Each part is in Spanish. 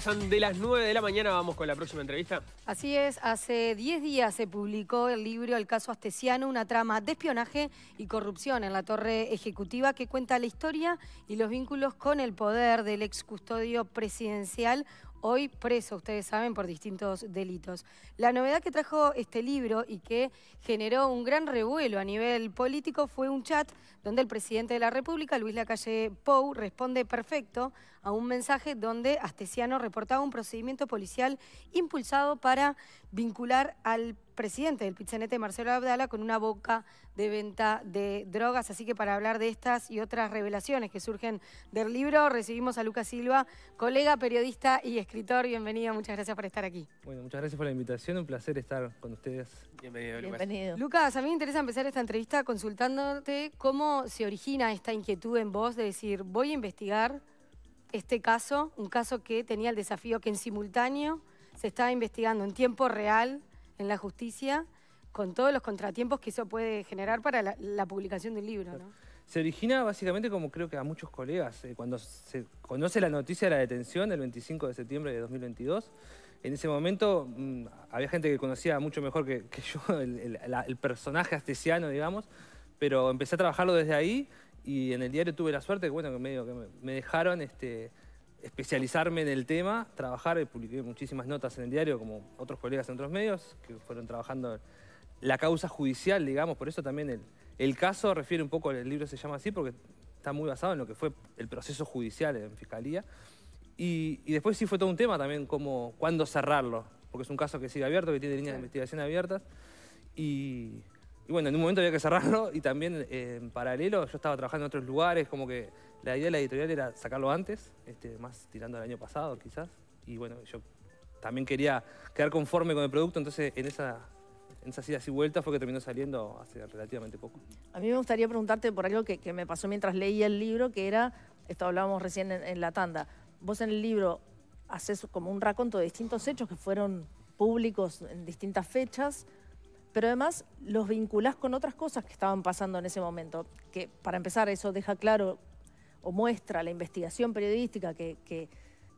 pasan de las 9 de la mañana, vamos con la próxima entrevista. Así es, hace 10 días se publicó el libro El caso Astesiano, una trama de espionaje y corrupción en la torre ejecutiva que cuenta la historia y los vínculos con el poder del ex custodio presidencial hoy preso, ustedes saben, por distintos delitos. La novedad que trajo este libro y que generó un gran revuelo a nivel político fue un chat donde el presidente de la República, Luis Lacalle Pou, responde perfecto a un mensaje donde Astesiano reportaba un procedimiento policial impulsado para vincular al presidente del Pizzenete Marcelo Abdala, con una boca de venta de drogas. Así que para hablar de estas y otras revelaciones que surgen del libro, recibimos a Lucas Silva, colega, periodista y escritor. Bienvenido, muchas gracias por estar aquí. Bueno, muchas gracias por la invitación, un placer estar con ustedes. Bienvenido, Lucas. Lucas, a mí me interesa empezar esta entrevista consultándote cómo se origina esta inquietud en vos de decir, voy a investigar este caso, un caso que tenía el desafío que en simultáneo se estaba investigando en tiempo real en la justicia con todos los contratiempos que eso puede generar para la, publicación del libro. Se origina básicamente como creo que a muchos colegas, eh, cuando se conoce la noticia de la detención el 25 de septiembre de 2022, en ese momento mm, había gente que conocía mucho mejor que, yo el, personaje astesiano, digamos, pero empecé a trabajarlo desde ahí y en el diario tuve la suerte bueno, que me, me dejaron este, especializarme en el tema, trabajar, eh, publiqué muchísimas notas en el diario, como otros colegas en otros medios, que fueron trabajando la causa judicial, digamos, por eso también el, el caso refiere un poco, el libro se llama así, porque está muy basado en lo que fue el proceso judicial en Fiscalía. Y, y después sí fue todo un tema también, como cuándo cerrarlo, porque es un caso que sigue abierto, que tiene líneas de investigación abiertas. Y, bueno, en un momento había que cerrarlo y también eh, en paralelo yo estaba trabajando en otros lugares, como que la idea de la editorial era sacarlo antes, este, más tirando al año pasado quizás. Y bueno, yo también quería quedar conforme con el producto, entonces en esas idas y vueltas fue que terminó saliendo hace relativamente poco. A mí me gustaría preguntarte por algo que, me pasó mientras leía el libro, que era, esto hablábamos recién en, la tanda, vos en el libro haces como un raconto de distintos hechos que fueron públicos en distintas fechas, pero además los vinculás con otras cosas que estaban pasando en ese momento, que para empezar eso deja claro o muestra la investigación periodística que,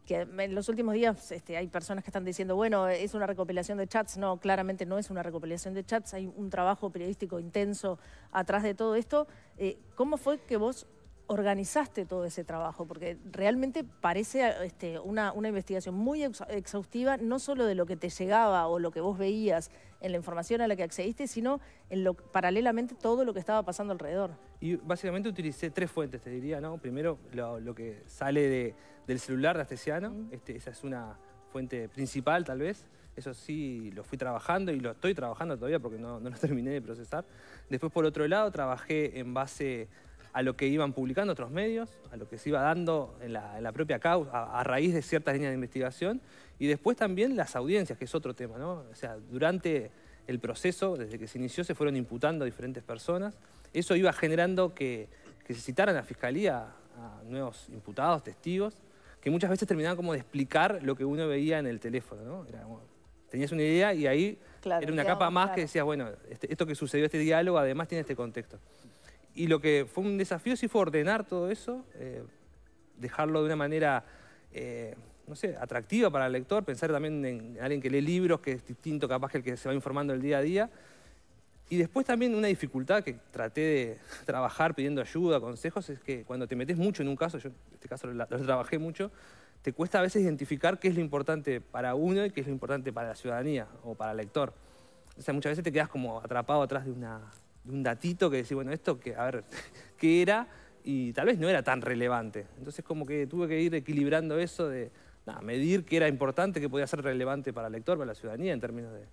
en los últimos días este, hay personas que están diciendo, bueno, es una recopilación de chats. No, claramente no es una recopilación de chats, hay un trabajo periodístico intenso atrás de todo esto. Eh, ¿Cómo fue que vos organizaste todo ese trabajo? Porque realmente parece este, una, investigación muy exhaustiva, no solo de lo que te llegaba o lo que vos veías en la información a la que accediste, sino en lo, paralelamente todo lo que estaba pasando alrededor. Y básicamente utilicé tres fuentes, te diría, ¿no? Primero, lo, que sale de, del celular de Astesiano, este, esa es una fuente principal tal vez, eso sí lo fui trabajando y lo estoy trabajando todavía porque no, no lo terminé de procesar. Después, por otro lado, trabajé en base a lo que iban publicando otros medios, a lo que se iba dando en la, propia causa, a, raíz de ciertas líneas de investigación, y después también las audiencias, que es otro tema, ¿no? O sea, durante el proceso, desde que se inició, se fueron imputando a diferentes personas. Eso iba generando que, se citaran a la fiscalía a nuevos imputados, testigos, que muchas veces terminaban como de explicar lo que uno veía en el teléfono, ¿no? tenías una idea y ahí era una capa más que decías, bueno, este, esto que sucedió, este diálogo, además tiene este contexto y lo que fue un desafío sí fue ordenar todo eso, eh, dejarlo de una manera, eh, no sé, atractiva para el lector, pensar también en alguien que lee libros, que es distinto capaz que el que se va informando el día a día. Y después también una dificultad que traté de trabajar pidiendo ayuda, consejos, es que cuando te metes mucho en un caso, yo en este caso lo, trabajé mucho, te cuesta a veces identificar qué es lo importante para uno y qué es lo importante para la ciudadanía o para el lector. O sea, muchas veces te quedas como atrapado atrás de una, un datito que decir bueno, esto, que, a ver, ¿qué era? Y tal vez no era tan relevante. Entonces como que tuve que ir equilibrando eso de nada, medir qué era importante, qué podía ser relevante para el lector, para la ciudadanía, en términos de,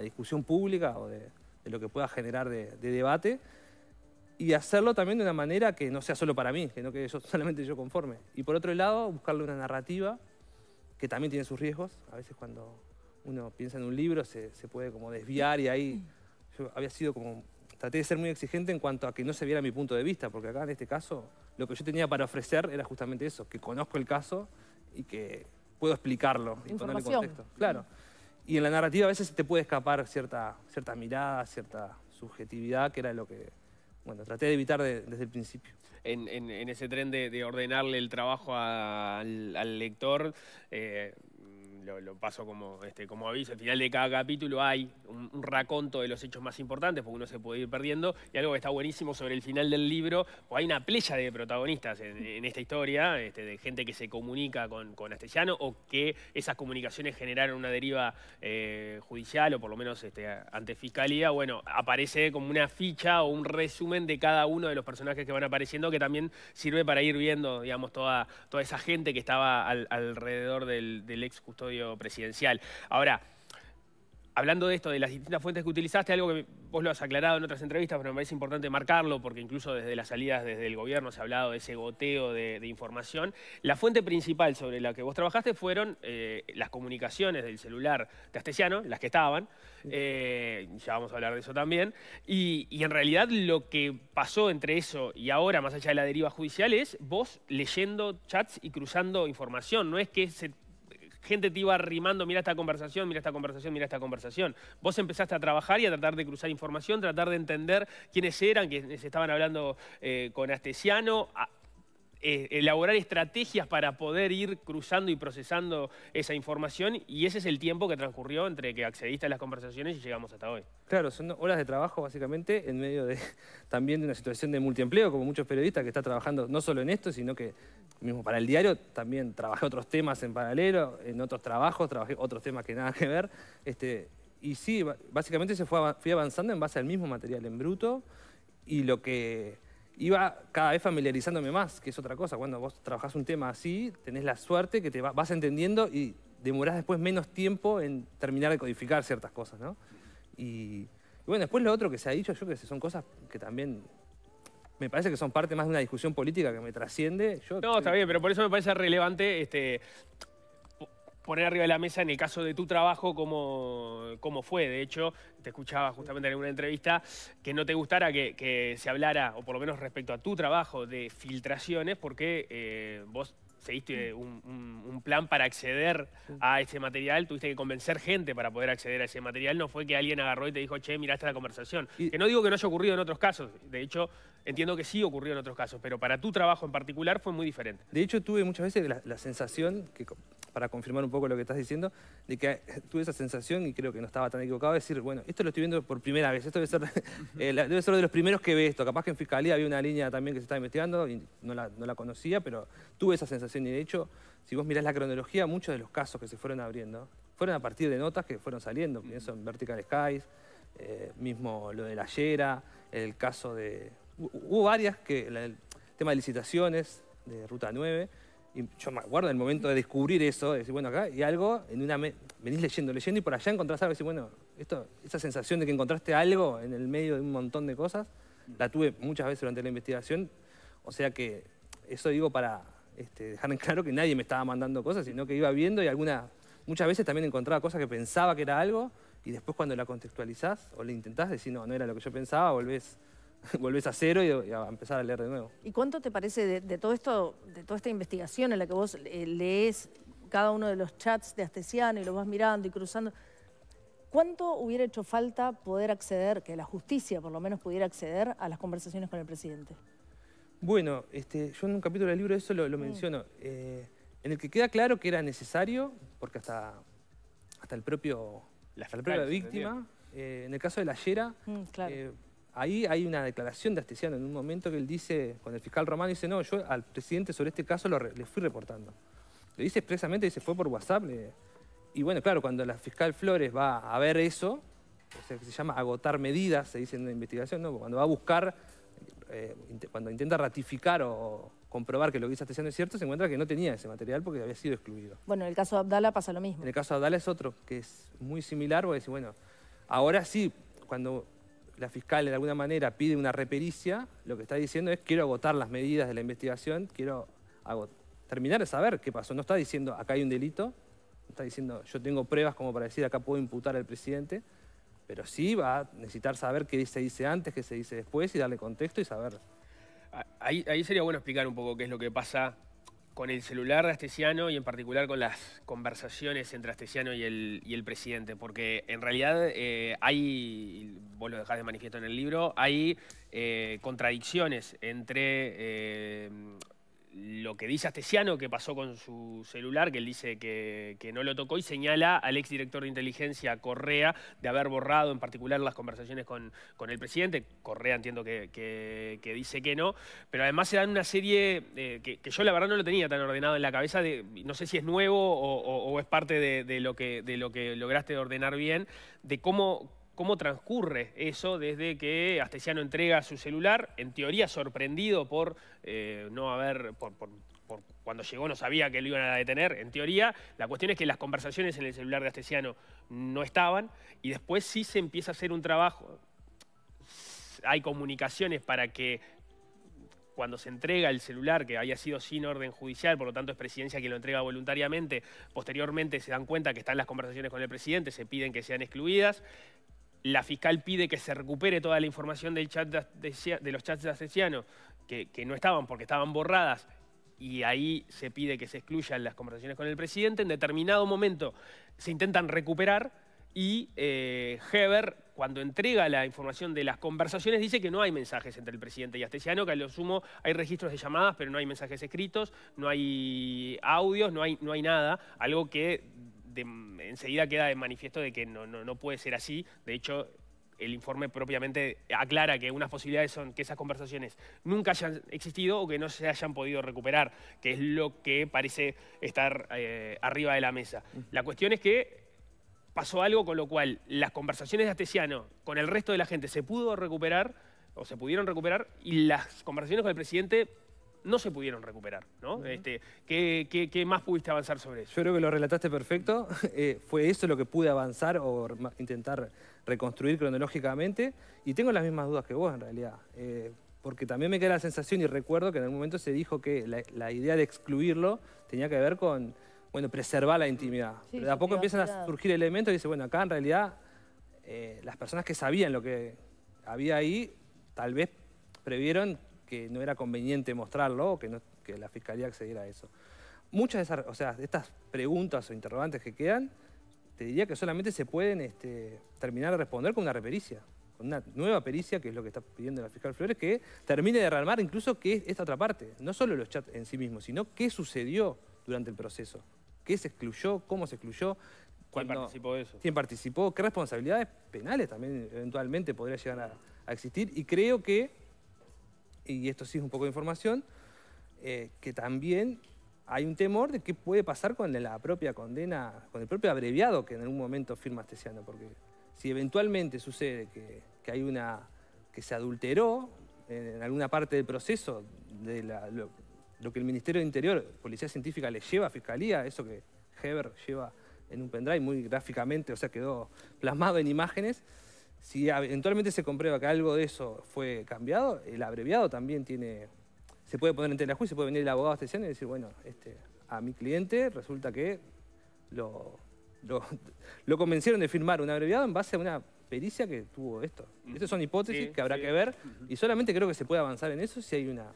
discusión pública o de, lo que pueda generar de, debate y hacerlo también de una manera que no sea solo para mí, que no quede solamente yo conforme. Y por otro lado, buscarle una narrativa que también tiene sus riesgos. A veces cuando uno piensa en un libro se, se puede como desviar y ahí yo había sido como traté de ser muy exigente en cuanto a que no se viera mi punto de vista, porque acá en este caso lo que yo tenía para ofrecer era justamente eso, que conozco el caso y que puedo explicarlo y ponerle contexto. Claro. Y en la narrativa a veces te puede escapar cierta, cierta mirada, cierta subjetividad, que era lo que bueno, traté de evitar desde el principio. En, ese tren de, ordenarle el trabajo al, lector, eh, lo, paso como, este, como aviso, al final de cada capítulo hay un, raconto de los hechos más importantes, porque uno se puede ir perdiendo, y algo que está buenísimo sobre el final del libro, o hay una playa de protagonistas en, esta historia, este, de gente que se comunica con, con o que esas comunicaciones generaron una deriva eh, judicial o por lo menos este, ante fiscalía, bueno, aparece como una ficha o un resumen de cada uno de los personajes que van apareciendo, que también sirve para ir viendo, digamos, toda, toda esa gente que estaba alrededor del ex custodio presidencial. Ahora, hablando de esto, de las distintas fuentes que utilizaste, algo que vos lo has aclarado en otras entrevistas, pero me parece importante marcarlo, porque incluso desde las salidas desde el gobierno se ha hablado de ese goteo de, información. La fuente principal sobre la que vos trabajaste fueron eh, las comunicaciones del celular castellano, las que estaban, eh, ya vamos a hablar de eso también, y, y en realidad lo que pasó entre eso y ahora, más allá de la deriva judicial, es vos leyendo chats y cruzando información, no es que se gente te iba rimando, mira esta conversación, mira esta conversación, mira esta conversación. Vos empezaste a trabajar y a tratar de cruzar información, tratar de entender quiénes eran, que se estaban hablando eh, con Astesiano, eh, elaborar estrategias para poder ir cruzando y procesando esa información y ese es el tiempo que transcurrió entre que accediste a las conversaciones y llegamos hasta hoy. Claro, son horas de trabajo básicamente en medio de también de una situación de multiempleo, como muchos periodistas que están trabajando no solo en esto, sino que mismo para el diario, también trabajé otros temas en paralelo, en otros trabajos, trabajé otros temas que nada que ver. Este, y sí, básicamente se fue, fui avanzando en base al mismo material en bruto y lo que iba cada vez familiarizándome más, que es otra cosa. Cuando vos trabajás un tema así, tenés la suerte que te vas entendiendo y demorás después menos tiempo en terminar de codificar ciertas cosas, ¿no? Y, bueno, después lo otro que se ha dicho, yo creo que son cosas que también me parece que son parte más de una discusión política que me trasciende. no, está bien, pero por eso me parece relevante este, poner arriba de la mesa en el caso de tu trabajo cómo, cómo fue. De hecho, te escuchaba justamente en una entrevista que no te gustara que, se hablara, o por lo menos respecto a tu trabajo, de filtraciones, porque eh, vos seguiste un, un, plan para acceder a ese material, tuviste que convencer gente para poder acceder a ese material, no fue que alguien agarró y te dijo, che, miraste la conversación. Que no digo que no haya ocurrido en otros casos, de hecho, entiendo que sí ocurrió en otros casos, pero para tu trabajo en particular fue muy diferente. De hecho, tuve muchas veces la, la sensación que para confirmar un poco lo que estás diciendo, de que tuve esa sensación, y creo que no estaba tan equivocado, de decir, bueno, esto lo estoy viendo por primera vez, esto debe ser, eh, de los primeros que ve esto. Capaz que en Fiscalía había una línea también que se estaba investigando y no la, conocía, pero tuve esa sensación. Y de hecho, si vos mirás la cronología, muchos de los casos que se fueron abriendo fueron a partir de notas que fueron saliendo. Pienso en Vertical Skies, eh, mismo lo de la Yera, el caso de... Hubo varias que... el tema de licitaciones de Ruta 9, y yo me acuerdo el momento de descubrir eso, de decir, bueno, acá y algo, en una venís leyendo, leyendo y por allá encontrás algo y bueno, esto, esa sensación de que encontraste algo en el medio de un montón de cosas, la tuve muchas veces durante la investigación. O sea que eso digo para este, dejar en claro que nadie me estaba mandando cosas, sino que iba viendo y alguna, muchas veces también encontraba cosas que pensaba que era algo y después cuando la contextualizás o le intentás decir, no, no era lo que yo pensaba, volvés volvés a cero y, a empezar a leer de nuevo. ¿Y cuánto te parece de, todo esto, de toda esta investigación en la que vos eh, lees cada uno de los chats de Astesiano y los vas mirando y cruzando? ¿Cuánto hubiera hecho falta poder acceder, que la justicia por lo menos pudiera acceder a las conversaciones con el presidente? Bueno, este, yo en un capítulo del libro eso lo, mm. menciono, eh, en el que queda claro que era necesario, porque hasta, hasta el propio, la propia víctima, eh, en el caso de la Yera, mm, ahí hay una declaración de Astesiano en un momento que él dice, con el fiscal Romano, dice, no, yo al presidente sobre este caso le fui reportando. Le dice expresamente, dice, fue por WhatsApp. y bueno, claro, cuando la fiscal Flores va a ver eso, o sea, que se llama agotar medidas, se dice en la investigación, cuando va a buscar, eh, cuando intenta ratificar o comprobar que lo que dice Astesiano es cierto, se encuentra que no tenía ese material porque había sido excluido. Bueno, en el caso de Abdala pasa lo mismo. En el caso de Abdala es otro, que es muy similar, porque dice, bueno, ahora sí, cuando la fiscal de alguna manera pide una repericia, lo que está diciendo es quiero agotar las medidas de la investigación, quiero terminar de saber qué pasó. No está diciendo acá hay un delito, no está diciendo yo tengo pruebas como para decir acá puedo imputar al presidente, pero sí va a necesitar saber qué se dice antes, qué se dice después y darle contexto y saber. Ah, ahí, ahí sería bueno explicar un poco qué es lo que pasa con el celular de Astesiano y en particular con las conversaciones entre Astesiano y el, y el presidente, porque en realidad eh, hay, vos lo dejás de manifiesto en el libro, hay eh, contradicciones entre eh, lo que dice Astesiano que pasó con su celular, que él dice que, no lo tocó y señala al exdirector de inteligencia Correa de haber borrado en particular las conversaciones con, el presidente. Correa entiendo que, dice que no, pero además se dan una serie eh, que, yo la verdad no lo tenía tan ordenado en la cabeza, de, no sé si es nuevo o, es parte de, lo que, de lo que lograste ordenar bien, de cómo ¿Cómo transcurre eso desde que Astesiano entrega su celular, en teoría sorprendido por eh, no haber, por, cuando llegó no sabía que lo iban a detener, en teoría? La cuestión es que las conversaciones en el celular de Astesiano no estaban y después sí se empieza a hacer un trabajo. Hay comunicaciones para que cuando se entrega el celular, que haya sido sin orden judicial, por lo tanto es presidencia quien lo entrega voluntariamente, posteriormente se dan cuenta que están las conversaciones con el presidente, se piden que sean excluidas, la fiscal pide que se recupere toda la información de, los chats de Astesiano, que, no estaban porque estaban borradas y ahí se pide que se excluyan las conversaciones con el presidente. En determinado momento se intentan recuperar y eh, Heber, cuando entrega la información de las conversaciones, dice que no hay mensajes entre el presidente y Astesiano, que a lo sumo hay registros de llamadas, pero no hay mensajes escritos, no hay audios, no hay, no hay nada. Algo que enseguida queda de manifiesto de que no, no, puede ser así. De hecho, el informe propiamente aclara que unas posibilidades son que esas conversaciones nunca hayan existido o que no se hayan podido recuperar, que es lo que parece estar eh, arriba de la mesa. La cuestión es que pasó algo con lo cual las conversaciones de Astesiano con el resto de la gente se pudo recuperar o se pudieron recuperar y las conversaciones con el presidente no se pudieron recuperar, ¿no? este, ¿qué, más pudiste avanzar sobre eso? Yo creo que lo relataste perfecto. Eh, fue eso lo que pude avanzar o intentar reconstruir cronológicamente. Y tengo las mismas dudas que vos, en realidad. Eh, porque también me queda la sensación y recuerdo que en algún momento se dijo que la, idea de excluirlo tenía que ver con, bueno, preservar la intimidad. Pero de a poco empiezan a surgir elementos y dice, bueno, acá en realidad eh, las personas que sabían lo que había ahí, tal vez previeron que no era conveniente mostrarlo o que, no, que la fiscalía accediera a eso. Muchas de esas, estas preguntas o interrogantes que quedan, te diría que solamente se pueden este, terminar de responder con una repericia, con una nueva pericia, que es lo que está pidiendo la fiscal Flores, que termine de armar incluso que es esta otra parte, no solo los chats en sí mismos, sino qué sucedió durante el proceso, qué se excluyó, cómo se excluyó, ¿Quién participó ¿Quién participó? ¿Qué responsabilidades penales también eventualmente podría llegar a, existir? Y creo que y esto sí es un poco de información, eh, que también hay un temor de qué puede pasar con la propia condena, con el propio abreviado que en algún momento firma Astesiano, porque si eventualmente sucede que, hay una que se adulteró en, alguna parte del proceso de lo, que el Ministerio de Interior, Policía Científica le lleva a Fiscalía, eso que Heber lleva en un pendrive muy gráficamente, o sea, quedó plasmado en imágenes, si eventualmente se comprueba que algo de eso fue cambiado, el abreviado también tiene... Se puede poner en tela juicio, puede venir el abogado a este y decir, bueno, este, a mi cliente resulta que lo, lo, convencieron de firmar un abreviado en base a una pericia que tuvo esto. Estas son hipótesis que habrá que ver y solamente creo que se puede avanzar en eso si hay una...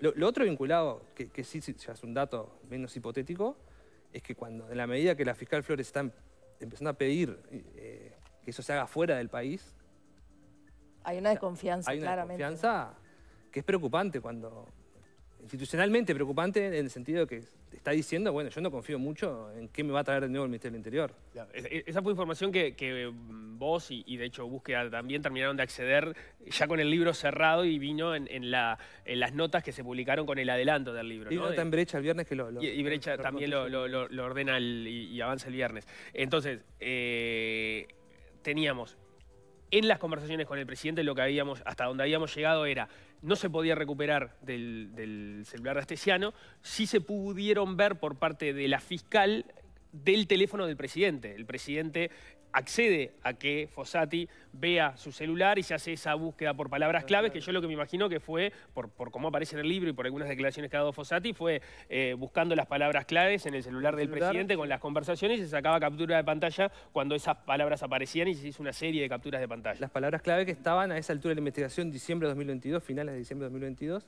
Lo, otro vinculado, que, sí, es un dato menos hipotético, es que cuando, en la medida que la fiscal Flores está em-, empezando a pedir eh, que eso se haga fuera del país. Hay una desconfianza, Hay una desconfianza que es preocupante cuando... Institucionalmente preocupante en el sentido que está diciendo, bueno, yo no confío mucho en qué me va a traer de nuevo el Ministerio del Interior. esa fue información que, mm, vos y, de hecho Búsqueda también terminaron de acceder ya con el libro cerrado y vino en, las notas que se publicaron con el adelanto del libro. Y ¿no? nota en Brecha el viernes que lo... y, Brecha también lo, ordena y, avanza el viernes. Entonces, eh, teníamos en las conversaciones con el presidente lo que habíamos, hasta donde habíamos llegado era, no se podía recuperar del, celular de Astesiano, sí se pudieron ver por parte de la fiscal del teléfono del presidente. El presidente accede a que Fossati vea su celular y se hace esa búsqueda por palabras claves, que yo lo que me imagino que fue, por, por cómo aparece en el libro y por algunas declaraciones que ha dado Fossati, fue eh, buscando las palabras claves en el celular del presidente con las conversaciones y se sacaba captura de pantalla cuando esas palabras aparecían y se hizo una serie de capturas de pantalla. Las palabras clave que estaban a esa altura de la investigación, diciembre de 2022, finales de diciembre de 2022,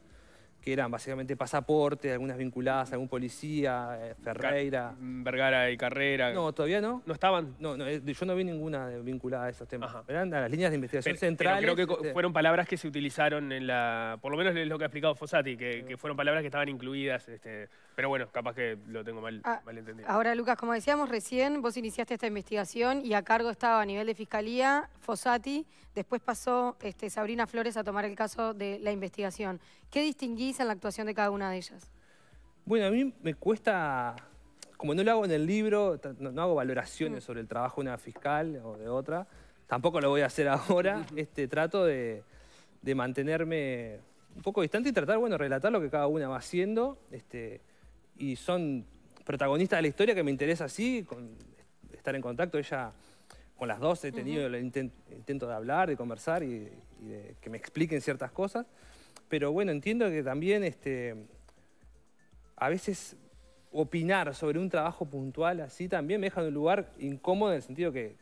que eran básicamente pasaporte, algunas vinculadas a algún policía, eh, Ferreira. Mm, Vergara y Carrera. No, todavía no. ¿No estaban? No, eh, yo no vi ninguna vinculada a esos temas. Ajá. las líneas de investigación central centrales. creo que este, fueron palabras que se utilizaron en la... Por lo menos es lo que ha explicado Fossati, que, fueron palabras que estaban incluidas este, pero bueno, capaz que lo tengo mal, ah, entendido. Ahora, Lucas, como decíamos recién, vos iniciaste esta investigación y a cargo estaba a nivel de fiscalía Fossati, después pasó este, Sabrina Flores a tomar el caso de la investigación. ¿Qué distinguís en la actuación de cada una de ellas? Bueno, a mí me cuesta, como no lo hago en el libro, no, hago valoraciones mm. sobre el trabajo de una fiscal o de otra, tampoco lo voy a hacer ahora, este, trato de, mantenerme un poco distante y tratar, bueno, relatar lo que cada una va haciendo, este, y son protagonistas de la historia que me interesa así, con, estar en contacto. Ella, con las dos, he tenido el intento de hablar, de conversar y, de, que me expliquen ciertas cosas. Pero bueno, entiendo que también este, a veces opinar sobre un trabajo puntual así también me deja en un lugar incómodo en el sentido que,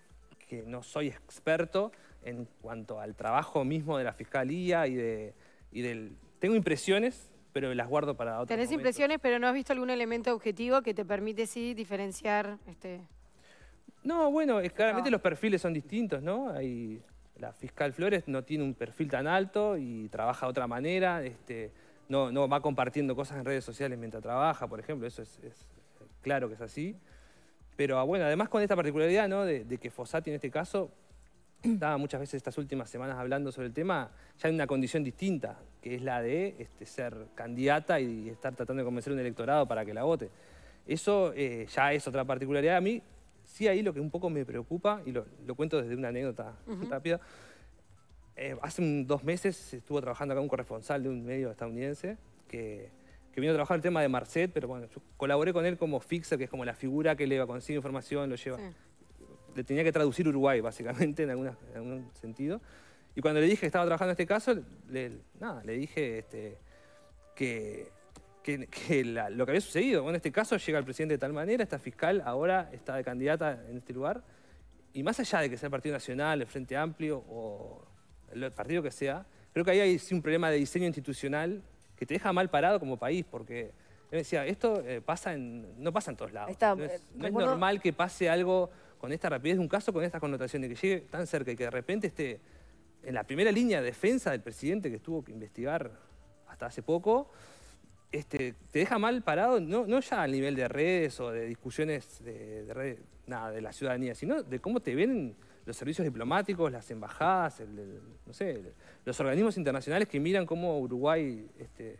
que no soy experto en cuanto al trabajo mismo de la fiscalía y, de, y del... Tengo impresiones pero las guardo para otro Tenés impresiones, pero no has visto algún elemento objetivo que te permite, sí, diferenciar... Este, no, bueno, claramente los perfiles son distintos, ¿no? la fiscal Flores no tiene un perfil tan alto y trabaja de otra manera, este, no, no va compartiendo cosas en redes sociales mientras trabaja, por ejemplo, eso es, claro que es así. Pero ah, bueno, además con esta particularidad ¿no? de, de que Fossati en este caso estaba muchas veces estas últimas semanas hablando sobre el tema, ya en una condición distinta, que es la de este, ser candidata y estar tratando de convencer a un electorado para que la vote. Eso eh, ya es otra particularidad. A mí, sí ahí lo que un poco me preocupa, y lo, cuento desde una anécdota rápida, eh, hace dos meses estuvo trabajando acá un corresponsal de un medio estadounidense que, que, vino a trabajar el tema de Marcet, pero bueno, yo colaboré con él como fixer, que es como la figura que le consigo información, lo lleva le tenía que traducir Uruguay, básicamente, en, algún sentido. Y cuando le dije que estaba trabajando en este caso, le, nada, le dije este, que, lo que había sucedido. Bueno, en este caso llega el presidente de tal manera, esta fiscal ahora está de candidata en este lugar. Y más allá de que sea el Partido Nacional, el Frente Amplio o el partido que sea, creo que ahí hay sí, un problema de diseño institucional que te deja mal parado como país, porque él decía, esto eh, pasa en, no pasa en todos lados. no es eh, normal que pase algo con esta rapidez de un caso, con estas connotaciones, que llegue tan cerca y que de repente esté en la primera línea de defensa del presidente que tuvo que investigar hasta hace poco, este, te deja mal parado, no, ya al nivel de redes o de discusiones de, nada, de la ciudadanía, sino de cómo te ven los servicios diplomáticos, las embajadas, no sé, los organismos internacionales que miran cómo Uruguay este,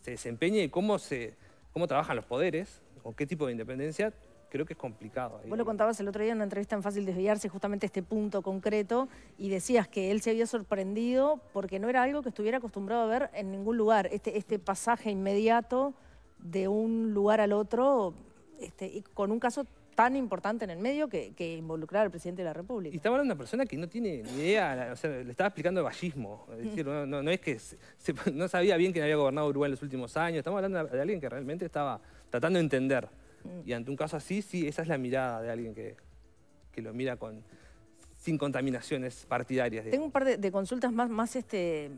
se desempeña y cómo, se, cómo trabajan los poderes, con qué tipo de independencia, creo que es complicado. Ahí. Vos lo contabas el otro día en una entrevista en Fácil Desviarse, justamente este punto concreto, y decías que él se había sorprendido porque no era algo que estuviera acostumbrado a ver en ningún lugar, este, este pasaje inmediato de un lugar al otro, este, con un caso tan importante en el medio que, que involucrar al presidente de la República. Y estaba hablando de una persona que no tiene ni idea, le estaba explicando el vallismo. decir, no, es que no sabía bien quién había gobernado Uruguay en los últimos años, estamos hablando de alguien que realmente estaba tratando de entender. Y ante un caso así, sí, esa es la mirada de alguien que, lo mira con, sin contaminaciones partidarias. Tengo un par de, consultas más, este,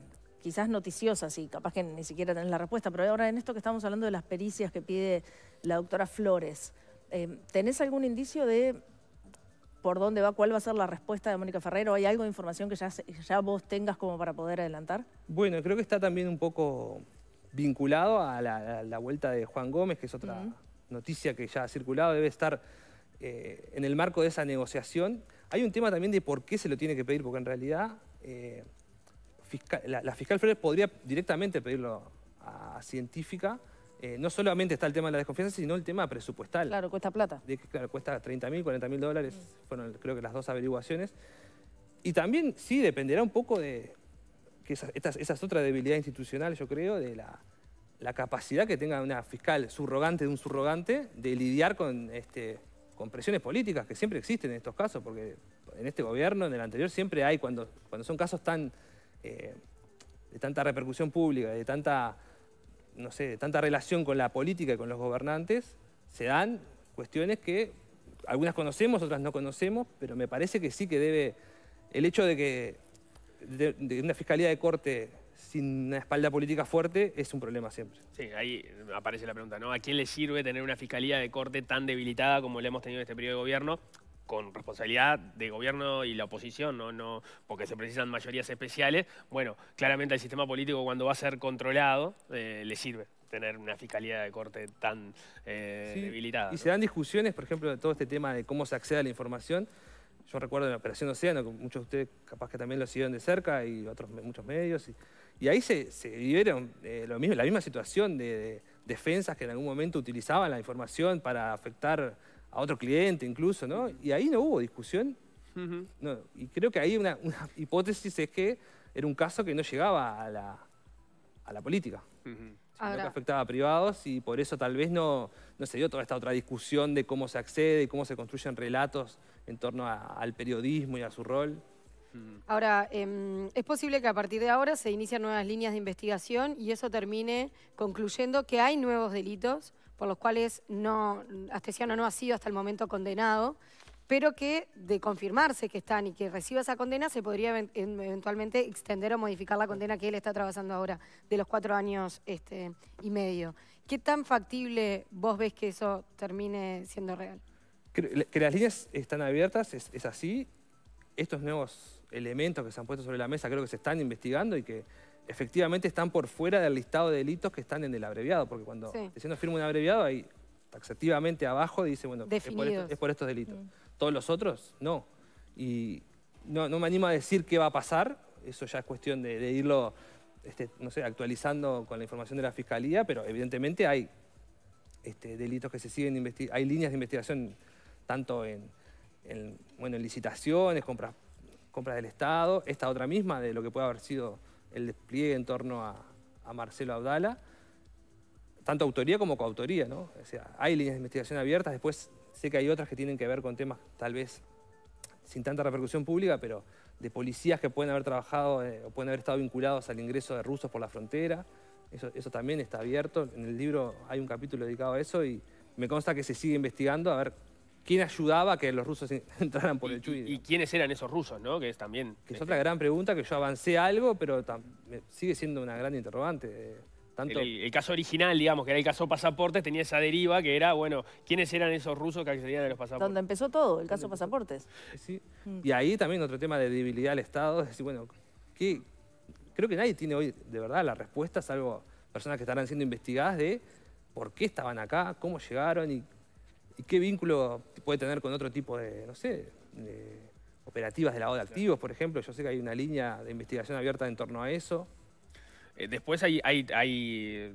quizás noticiosas y capaz que ni siquiera tenés la respuesta, pero ahora en esto que estamos hablando de las pericias que pide la doctora Flores, eh, ¿tenés algún indicio de por dónde va, cuál va a ser la respuesta de Mónica Ferrero? ¿Hay algo de información que ya, vos tengas como para poder adelantar? Bueno, creo que está también un poco vinculado a la, vuelta de Juan Gómez, que es otra noticia que ya ha circulado, debe estar eh, en el marco de esa negociación. Hay un tema también de por qué se lo tiene que pedir, porque en realidad eh, la, fiscal Flores podría directamente pedirlo a, científica. Eh, no solamente está el tema de la desconfianza, sino el tema presupuestal. Claro, cuesta plata. claro, cuesta 30.000, 40.000 dólares, fueron creo que las dos averiguaciones. Y también sí dependerá un poco de, esa es otra debilidad institucional, yo creo, de la, la capacidad que tenga una fiscal subrogante de un surrogante de lidiar este, con, presiones políticas que siempre existen en estos casos, porque en este gobierno, en el anterior, siempre hay, cuando, cuando son casos tan eh, de tanta repercusión pública, de tanta, no sé, tanta relación con la política y con los gobernantes, se dan cuestiones que algunas conocemos, otras no conocemos, pero me parece que sí que debe, el hecho de que una fiscalía de corte sin una espalda política fuerte es un problema siempre. Sí, ahí aparece la pregunta, ¿no? ¿A quién le sirve tener una fiscalía de corte tan debilitada como la hemos tenido en este periodo de gobierno? con responsabilidad de gobierno y la oposición, ¿no? no porque se precisan mayorías especiales. Bueno, claramente al sistema político cuando va a ser controlado eh, le sirve tener una fiscalía de corte tan eh, debilitada. Y se dan discusiones, por ejemplo, de todo este tema de cómo se accede a la información. Yo recuerdo en Operación Océano, muchos de ustedes capaz que también lo siguieron de cerca y otros muchos medios. Y, ahí se, vivieron eh, lo mismo, la misma situación de, defensas que en algún momento utilizaban la información para afectar a otro cliente incluso, Y ahí no hubo discusión. y creo que ahí una, hipótesis es que era un caso que no llegaba a la, política que afectaba a privados y por eso tal vez no, no se dio toda esta otra discusión de cómo se accede y cómo se construyen relatos en torno al periodismo y a su rol. Mm. Ahora, em, es posible que a partir de ahora se inician nuevas líneas de investigación y eso termine concluyendo que hay nuevos delitos por los cuales no, Astesiano no ha sido hasta el momento condenado pero que de confirmarse que están y que reciba esa condena, se podría eventualmente extender o modificar la condena que él está trabajando ahora, de los cuatro años este, y medio. ¿Qué tan factible vos ves que eso termine siendo real? Que, que las líneas están abiertas, es, así. Estos nuevos elementos que se han puesto sobre la mesa creo que se están investigando y que efectivamente están por fuera del listado de delitos que están en el abreviado, porque cuando diciendo firma un abreviado hay taxativamente abajo dice, bueno, es por, estos delitos. Mm. Todos los otros, no. Y no, me animo a decir qué va a pasar, eso ya es cuestión de, irlo, este, no sé, actualizando con la información de la Fiscalía, pero evidentemente hay este, delitos que se siguen, hay líneas de investigación tanto en, bueno, licitaciones, compras, del Estado, esta otra misma de lo que puede haber sido el despliegue en torno a, Marcelo Abdala, tanto autoría como coautoría, ¿no? O sea, hay líneas de investigación abiertas, después Sé que hay otras que tienen que ver con temas tal vez sin tanta repercusión pública, pero de policías que pueden haber trabajado eh, o pueden haber estado vinculados al ingreso de rusos por la frontera. Eso, eso, también está abierto. En el libro hay un capítulo dedicado a eso y me consta que se sigue investigando a ver quién ayudaba a que los rusos entraran por el Chuy. Y, quiénes eran esos rusos, ¿no? Que es también... Que es este otra gran pregunta, que yo avancé algo, pero sigue siendo una gran interrogante. Eh, el, caso original, digamos, que era el caso pasaportes, tenía esa deriva que era, bueno, ¿quiénes eran esos rusos que accedían a los pasaportes? Donde empezó todo, el caso pasaportes. Sí. Mm. Y ahí también otro tema de debilidad al Estado, es decir, bueno, que creo que nadie tiene hoy de verdad la respuesta, salvo personas que estarán siendo investigadas de por qué estaban acá, cómo llegaron y, qué vínculo puede tener con otro tipo de, no sé, operativas de lavado de activos, por ejemplo. Yo sé que hay una línea de investigación abierta en torno a eso. Eh, después hay, hay, eh,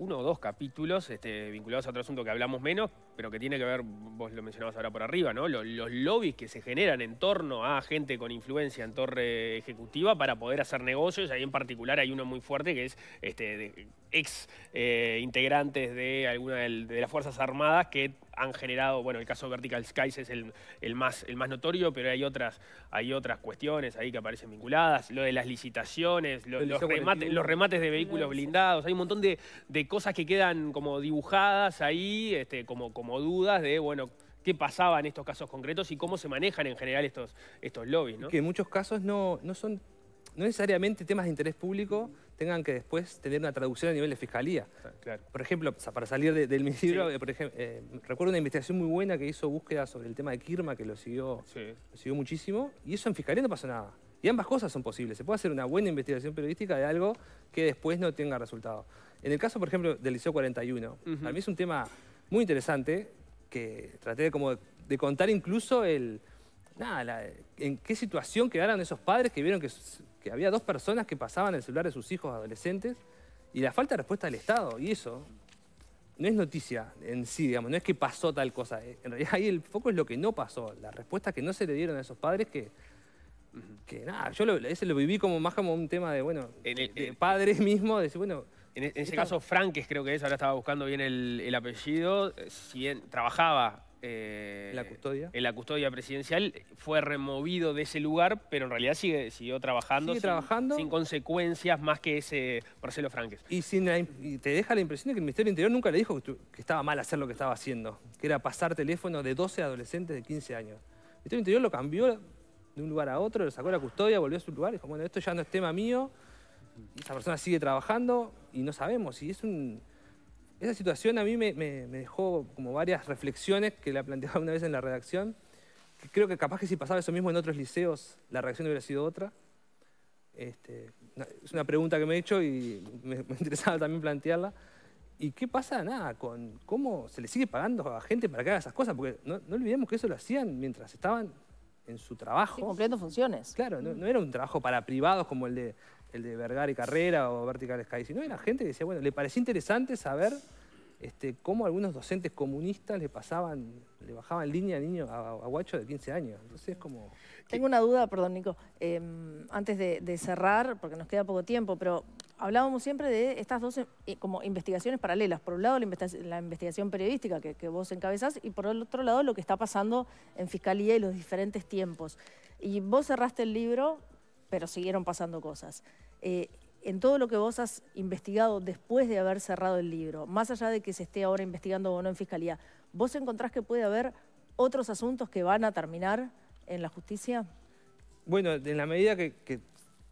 uno o dos capítulos este, vinculados a otro asunto que hablamos menos, pero que tiene que ver, vos lo mencionabas ahora por arriba, ¿no? Los, lobbies que se generan en torno a gente con influencia en torre ejecutiva para poder hacer negocios. Ahí en particular hay uno muy fuerte que es este, ex eh, integrantes de alguna de las Fuerzas Armadas que han generado, bueno, el caso Vertical Skies es el, más, el más notorio, pero hay otras, hay otras cuestiones ahí que aparecen vinculadas, lo de las licitaciones, los, remates, de vehículos blindados, hay un montón de, cosas que quedan como dibujadas ahí, este, como, como dudas de, bueno, qué pasaba en estos casos concretos y cómo se manejan en general estos, estos lobbies. Que en muchos casos no, no son no necesariamente temas de interés público, tengan que después tener una traducción a nivel de fiscalía. Ah, por ejemplo, para salir del ministerio, por ejemplo, eh, recuerdo una investigación muy buena que hizo búsqueda sobre el tema de Kirma, que lo siguió, siguió muchísimo, y eso en fiscalía no pasó nada. Y ambas cosas son posibles. Se puede hacer una buena investigación periodística de algo que después no tenga resultado. En el caso, por ejemplo, del Liceo 41, para mí es un tema muy interesante que traté de, como de contar incluso el, nada, en qué situación quedaron esos padres que vieron que que había dos personas que pasaban el celular de sus hijos adolescentes y la falta de respuesta del Estado. Y eso no es noticia en sí, digamos, no es que pasó tal cosa. En realidad ahí el foco es lo que no pasó, la respuesta que no se le dieron a esos padres que, nada, yo lo, lo viví como más como un tema de, bueno, de padres mismo, de decir, bueno... En, e, ese caso, Franques creo que es, ahora estaba buscando bien el, apellido, eh, si trabajaba eh, en la custodia presidencial fue removido de ese lugar, pero en realidad sigue, siguió trabajando. Sigue sin, trabajando. Sin consecuencias más que ese Marcelo Franques. Y, te deja la impresión de que el Ministerio Interior nunca le dijo que, estaba mal hacer lo que estaba haciendo, que era pasar teléfono de 12 adolescentes de 15 años. El Ministerio Interior lo cambió de un lugar a otro, lo sacó de la custodia, volvió a su lugar y dijo, bueno, esto ya no es tema mío, esa persona sigue trabajando y no sabemos. si es un esa situación a mí me, dejó como varias reflexiones que la planteaba una vez en la redacción. creo que capaz que si pasaba eso mismo en otros liceos, la reacción hubiera sido otra. Este, es una pregunta que me he hecho y me, interesaba también plantearla. ¿Y qué pasa? Nada, con cómo se le sigue pagando a gente para que haga esas cosas, porque no, olvidemos que eso lo hacían mientras estaban en su trabajo. Sí, cumpliendo funciones. Claro, no, era un trabajo para privados como el de el de Vergara y Carrera o Vertical Sky, sino era gente que decía, bueno, le parecía interesante saber este, cómo algunos docentes comunistas le pasaban, le bajaban línea a niños a, de 15 años. Entonces es como. Tengo una duda, perdón, Nico. Em, antes de, cerrar, porque nos queda poco tiempo, pero hablábamos siempre de estas dos eh, como investigaciones paralelas. Por un lado, la, investigación, periodística que, que, vos encabezás, y por el otro lado, lo que está pasando en Fiscalía y los diferentes tiempos. Y vos cerraste el libro pero siguieron pasando cosas. Eh, en todo lo que vos has investigado después de haber cerrado el libro, más allá de que se esté ahora investigando o no en fiscalía, ¿vos encontrás que puede haber otros asuntos que van a terminar en la justicia? Bueno, en la medida que,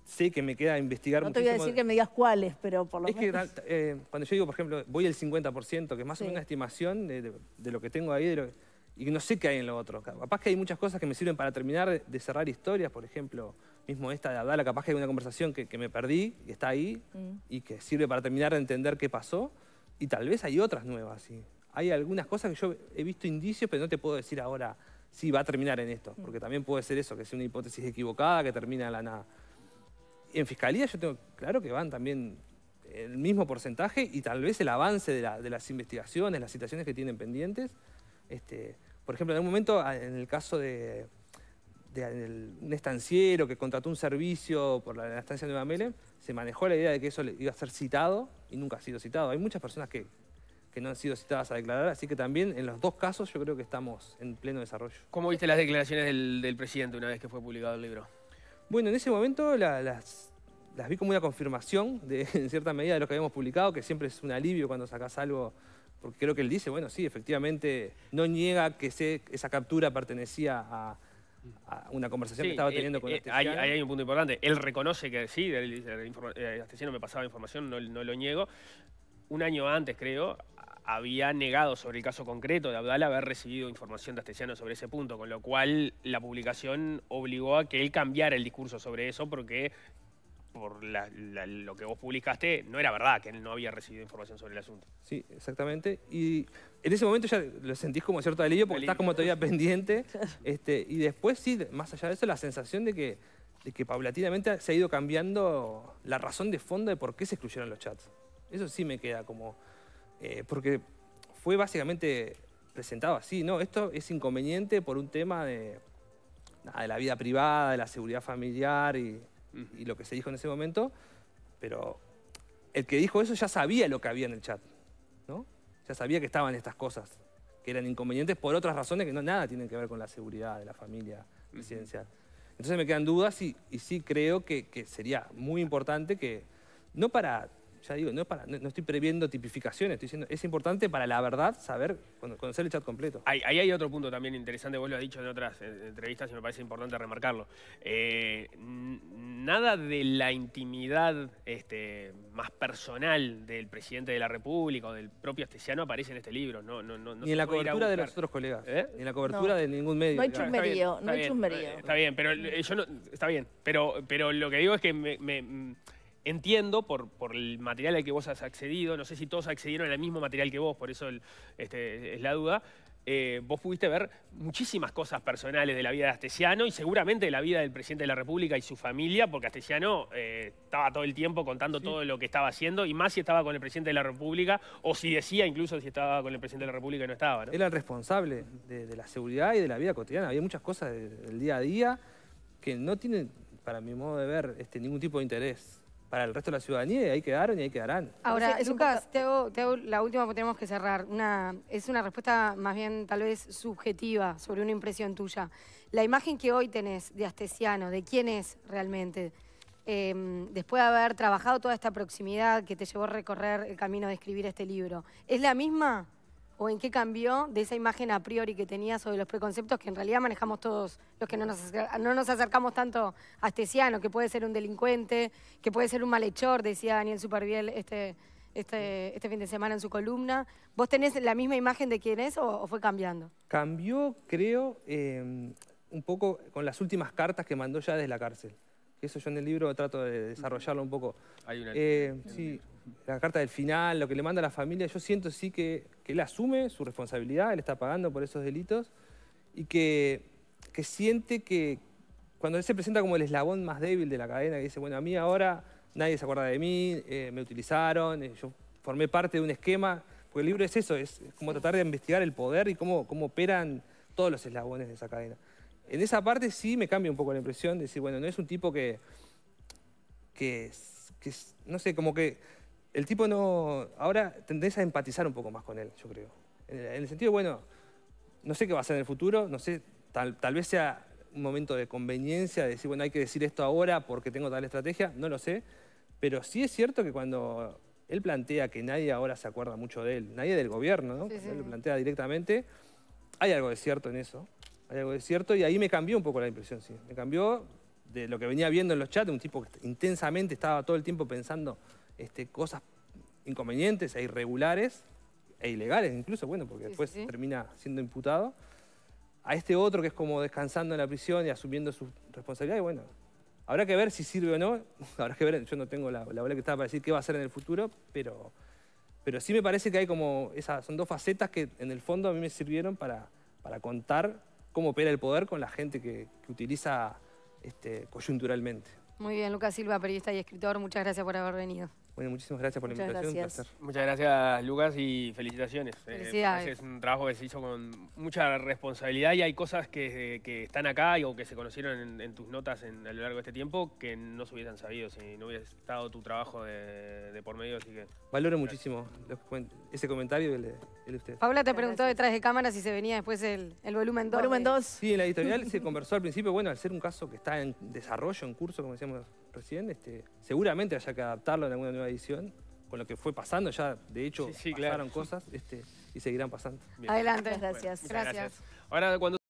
sé que me queda investigar No te voy a decir que me digas cuáles, pero por lo es que eh, cuando yo digo, por ejemplo, voy el 50%, que es más o menos una estimación de, lo que tengo ahí, y no sé qué hay en lo otro. Capaz que hay muchas cosas que me sirven para terminar de cerrar historias, por ejemplo mismo esta de hablar, capaz que hay una conversación que, me perdí, y está ahí mm. y que sirve para terminar de entender qué pasó. Y tal vez hay otras nuevas, sí. Hay algunas cosas que yo he visto indicios, pero no te puedo decir ahora si va a terminar en esto, mm. porque también puede ser eso, que sea una hipótesis equivocada, que termina en la nada. En fiscalía yo tengo claro que van también el mismo porcentaje y tal vez el avance de, las investigaciones, las situaciones que tienen pendientes. Este, por ejemplo, en algún momento, ah, en el caso de, este, un estanciero que contrató un servicio por la, estancia de Nueva Mele, se manejó la idea de que eso iba a ser citado y nunca ha sido citado. Hay muchas personas que, no han sido citadas a declarar, así que también en los dos casos yo creo que estamos en pleno desarrollo. ¿Cómo viste las declaraciones del, presidente una vez que fue publicado el libro? Bueno, en ese momento las, las vi como una confirmación, de, en cierta medida, de lo que habíamos publicado, que siempre es un alivio cuando sacas algo porque creo que él dice, bueno, sí, efectivamente, no niega que esa captura pertenecía a, una conversación que estaba eh, teniendo eh, con eh, este hay, hay, un punto importante. Él reconoce que sí, Astesiano me pasaba información, no, lo niego. Un año antes, creo, había negado sobre el caso concreto de Abdala haber recibido información de Astesiano sobre ese punto, con lo cual la publicación obligó a que él cambiara el discurso sobre eso porque por lo que vos publicaste, no era verdad que él no había recibido información sobre el asunto. Sí, exactamente. Y en ese momento ya lo sentís como cierto alivio porque está como todavía pendiente. Este, y después sí, más allá de eso, la sensación de que, de que paulatinamente se ha ido cambiando la razón de fondo de por qué se excluyeron los chats. Eso sí me queda como... Eh, porque fue básicamente presentado así, ¿no? Esto es inconveniente por un tema de, de la vida privada, de la seguridad familiar y y lo que se dijo en ese momento, pero el que dijo eso ya sabía lo que había en el chat, ¿no? Ya sabía que estaban estas cosas, que eran inconvenientes por otras razones que no nada tienen que ver con la seguridad de la familia presidencial. Entonces me quedan dudas y, y sí creo que sería muy importante que, no para ya digo, no, estoy previendo tipificaciones, estoy diciendo, es importante para la verdad saber, conocer el chat completo. Ahí, hay otro punto también interesante, vos lo has dicho en otras entrevistas y me parece importante remarcarlo. Eh, nada de la intimidad este, más personal del presidente de la República o del propio Astesiano aparece en este libro. No, ¿Eh? ni en la cobertura de los otros colegas, ni en la cobertura de ningún medio. No hay chusmerío, no hay Está bien, eh, pero no, está bien, pero, pero lo que digo es que me entiendo por, por, el material al que vos has accedido, no sé si todos accedieron al mismo material que vos, por eso este, es la duda, eh, vos pudiste ver muchísimas cosas personales de la vida de Astesiano y seguramente de la vida del presidente de la República y su familia, porque Astesiano eh, estaba todo el tiempo contando todo lo que estaba haciendo y más si estaba con el presidente de la República o si decía incluso si estaba con el presidente de la República y no estaba. ¿no? Era el responsable de, la seguridad y de la vida cotidiana. Había muchas cosas del día a día que no tienen, para mi modo de ver, este, ningún tipo de interés para el resto de la ciudadanía y ahí quedaron y ahí quedarán. Ahora, Lucas, te hago, la última porque tenemos que cerrar. Una, es una respuesta más bien tal vez subjetiva sobre una impresión tuya. La imagen que hoy tenés de Astesiano, de quién es realmente, em, después de haber trabajado toda esta proximidad que te llevó a recorrer el camino de escribir este libro, ¿es la misma? o en qué cambió de esa imagen a priori que tenía sobre los preconceptos que en realidad manejamos todos los que no nos, no nos acercamos tanto a este que puede ser un delincuente, que puede ser un malhechor, decía Daniel Superviel este, este, este fin de semana en su columna. ¿Vos tenés la misma imagen de quién es o, fue cambiando? Cambió, creo, eh, un poco con las últimas cartas que mandó ya desde la cárcel. Eso yo en el libro trato de desarrollarlo un poco. Hay una... Eh, sí, la carta del final, lo que le manda a la familia, yo siento sí que que él asume su responsabilidad, él está pagando por esos delitos y que, siente que cuando él se presenta como el eslabón más débil de la cadena, que dice, bueno, a mí ahora nadie se acuerda de mí, eh, me utilizaron, eh, yo formé parte de un esquema, porque el libro es eso, es, como tratar de investigar el poder y cómo, cómo operan todos los eslabones de esa cadena. En esa parte sí me cambia un poco la impresión de decir, bueno, no es un tipo que, que, que no sé, como que el tipo no... Ahora tendés a empatizar un poco más con él, yo creo. En el sentido, bueno, no sé qué va a ser en el futuro, no sé, tal, vez sea un momento de conveniencia, de decir, bueno, hay que decir esto ahora porque tengo tal estrategia, no lo sé. Pero sí es cierto que cuando él plantea que nadie ahora se acuerda mucho de él, nadie del gobierno, ¿no? Él lo plantea directamente, hay algo de cierto en eso. Hay algo de cierto y ahí me cambió un poco la impresión, sí. Me cambió de lo que venía viendo en los chats, un tipo que intensamente estaba todo el tiempo pensando este, cosas inconvenientes e irregulares, e ilegales incluso, bueno, porque después termina siendo imputado, a este otro que es como descansando en la prisión y asumiendo su responsabilidad, y bueno, habrá que ver si sirve o no, habrá que ver, yo no tengo la, bola que está para decir qué va a ser en el futuro, pero, pero sí me parece que hay como, esas, son dos facetas que en el fondo a mí me sirvieron para, para contar cómo opera el poder con la gente que, utiliza este, coyunturalmente. Muy bien, Lucas Silva, periodista y escritor, muchas gracias por haber venido. Bueno, muchísimas gracias por la invitación. Muchas gracias, Lucas, y felicitaciones. Eh, Felicidades. es un trabajo que se hizo con mucha responsabilidad y hay cosas que, están acá y, o que se conocieron en, tus notas a lo largo de este tiempo que no se hubieran sabido si no hubiera estado tu trabajo de, por medio. Así que. Valoro muchísimo ese comentario de, usted. Paula te preguntó detrás de cámara si se venía después el, volumen 2. Volumen 2. Sí, en la editorial se conversó al principio, bueno, al ser un caso que está en desarrollo, en curso, como decíamos recién, este, seguramente haya que adaptarlo en alguna nueva edición, con lo que fue pasando ya, de hecho, pasaron cosas este, y seguirán pasando. Adelante. Gracias. gracias. Ahora, cuando